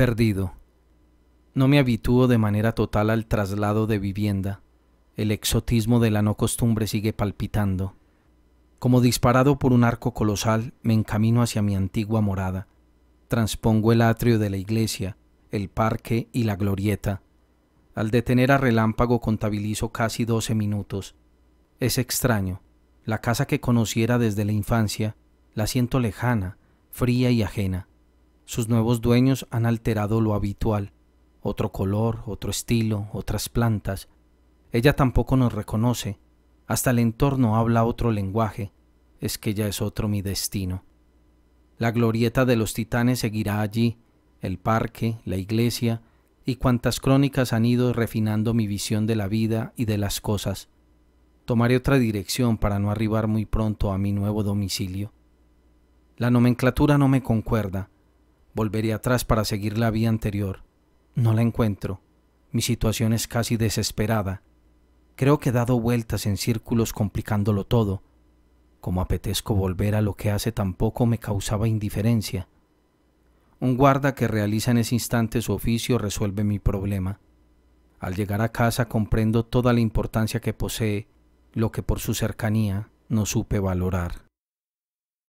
perdido. No me habitúo de manera total al traslado de vivienda. El exotismo de la no costumbre sigue palpitando. Como disparado por un arco colosal, me encamino hacia mi antigua morada. Transpongo el atrio de la iglesia, el parque y la glorieta. Al detener a relámpago contabilizo casi doce minutos. Es extraño. La casa que conociera desde la infancia, la siento lejana, fría y ajena. Sus nuevos dueños han alterado lo habitual, otro color, otro estilo, otras plantas. Ella tampoco nos reconoce, hasta el entorno habla otro lenguaje, es que ya es otro mi destino. La glorieta de los titanes seguirá allí, el parque, la iglesia, y cuantas crónicas han ido refinando mi visión de la vida y de las cosas. Tomaré otra dirección para no arribar muy pronto a mi nuevo domicilio. La nomenclatura no me concuerda, Volveré atrás para seguir la vía anterior. No la encuentro. Mi situación es casi desesperada. Creo que he dado vueltas en círculos complicándolo todo. Como apetezco volver a lo que hace tampoco me causaba indiferencia. Un guarda que realiza en ese instante su oficio resuelve mi problema. Al llegar a casa comprendo toda la importancia que posee, lo que por su cercanía no supe valorar.